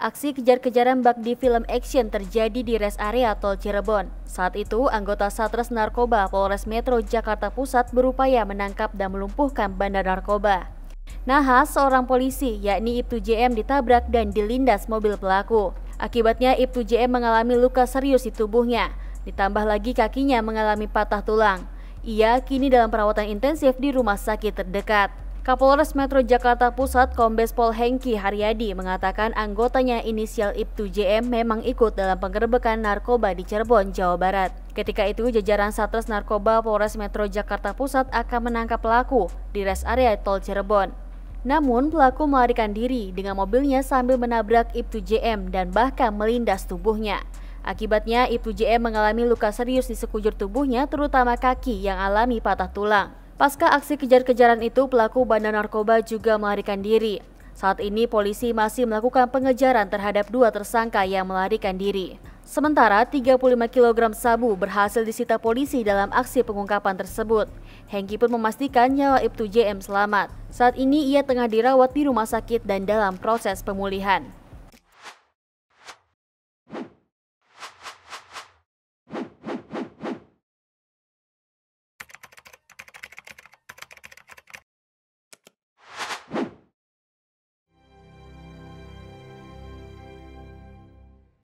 Aksi kejar-kejaran bak di film action terjadi di res area Tol Cirebon. Saat itu, anggota Satres Narkoba Polres Metro Jakarta Pusat berupaya menangkap dan melumpuhkan bandar narkoba. Nahas, seorang polisi, yakni Ibtu JM ditabrak dan dilindas mobil pelaku. Akibatnya Ibtu JM mengalami luka serius di tubuhnya, ditambah lagi kakinya mengalami patah tulang. Ia kini dalam perawatan intensif di rumah sakit terdekat. Kapolres Metro Jakarta Pusat Kombes Pol Hengki Haryadi mengatakan anggotanya inisial Ibtu JM memang ikut dalam penggerbekan narkoba di Cirebon, Jawa Barat. Ketika itu, jajaran Satres Narkoba Polres Metro Jakarta Pusat akan menangkap pelaku di res area Tol Cirebon. Namun, pelaku melarikan diri dengan mobilnya sambil menabrak Ibtu JM dan bahkan melindas tubuhnya. Akibatnya, Ibtu JM mengalami luka serius di sekujur tubuhnya terutama kaki yang alami patah tulang. Pasca aksi kejar-kejaran itu, pelaku bandar narkoba juga melarikan diri. Saat ini polisi masih melakukan pengejaran terhadap dua tersangka yang melarikan diri. Sementara 35 kg sabu berhasil disita polisi dalam aksi pengungkapan tersebut. Hengki pun memastikan nyawa Ibtu JM selamat. Saat ini ia tengah dirawat di rumah sakit dan dalam proses pemulihan.